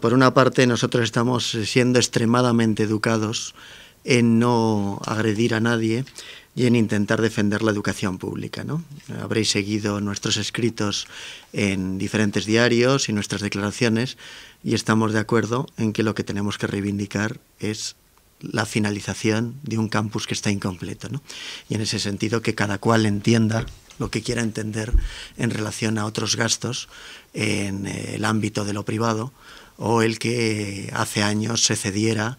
Por una parte, nosotros estamos siendo extremadamente educados en no agredir a nadie y en intentar defender la educación pública. ¿no? Habréis seguido nuestros escritos en diferentes diarios y nuestras declaraciones y estamos de acuerdo en que lo que tenemos que reivindicar es la finalización de un campus que está incompleto. Y en ese sentido que cada cual entienda lo que quiera entender en relación a otros gastos en el ámbito de lo privado o el que hace años se cediera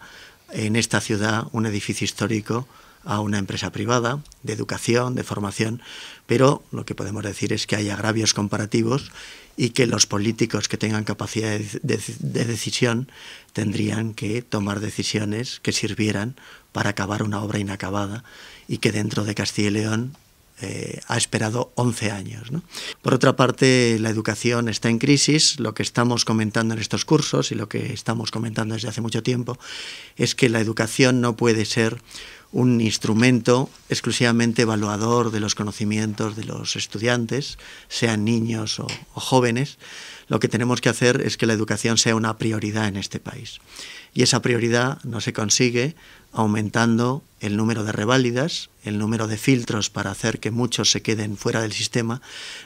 en esta ciudad un edificio histórico a una empresa privada de educación, de formación, pero lo que podemos decir es que hay agravios comparativos y que los políticos que tengan capacidad de, decisión tendrían que tomar decisiones que sirvieran para acabar una obra inacabada y que dentro de Castilla y León eh, ha esperado 11 años. Por otra parte, la educación está en crisis. Lo que estamos comentando en estos cursos y lo que estamos comentando desde hace mucho tiempo es que la educación no puede ser un instrumento exclusivamente evaluador de los conocimientos de los estudiantes, sean niños o, jóvenes, lo que tenemos que hacer es que la educación sea una prioridad en este país. Y esa prioridad no se consigue aumentando el número de reválidas, el número de filtros para hacer que muchos se queden fuera del sistema.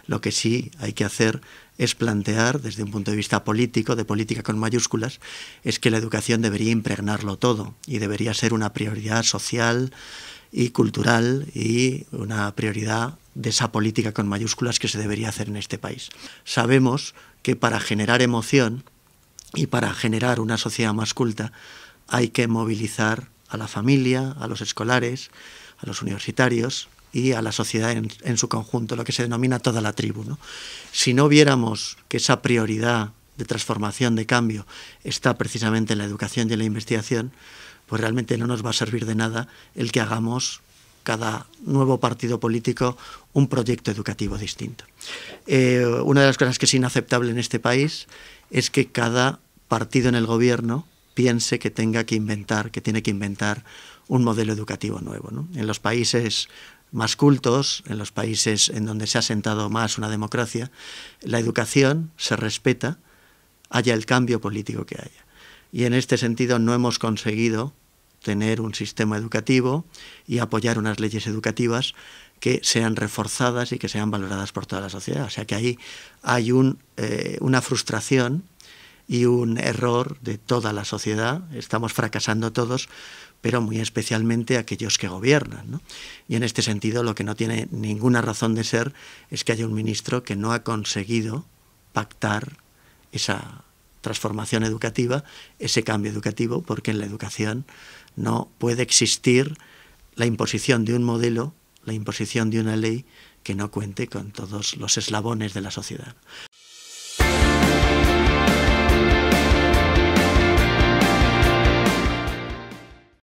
Lo que sí hay que hacer es plantear desde un punto de vista político, de política con mayúsculas, es que la educación debería impregnarlo todo y debería ser una prioridad social y cultural y una prioridad de esa política con mayúsculas que se debería hacer en este país. Sabemos que para generar emoción y para generar una sociedad más culta hay que movilizar a la familia, a los escolares, a los universitarios, y a la sociedad en, su conjunto, lo que se denomina toda la tribu. ¿no? Si no viéramos que esa prioridad de transformación, de cambio, está precisamente en la educación y en la investigación, pues realmente no nos va a servir de nada el que hagamos cada nuevo partido político un proyecto educativo distinto. Eh, una de las cosas que es inaceptable en este país es que cada partido en el gobierno piense que tenga que inventar, que tiene que inventar un modelo educativo nuevo. En los países más cultos, en los países en donde se ha sentado más una democracia, la educación se respeta, haya el cambio político que haya. Y en este sentido no hemos conseguido tener un sistema educativo y apoyar unas leyes educativas que sean reforzadas y que sean valoradas por toda la sociedad. O sea que ahí hay eh, una frustración y un error de toda la sociedad. Estamos fracasando todos, pero muy especialmente aquellos que gobiernan. Y en este sentido, lo que no tiene ninguna razón de ser es que haya un ministro que no ha conseguido pactar esa transformación educativa, ese cambio educativo, porque en la educación no puede existir la imposición de un modelo, la imposición de una ley que no cuente con todos los eslabones de la sociedad.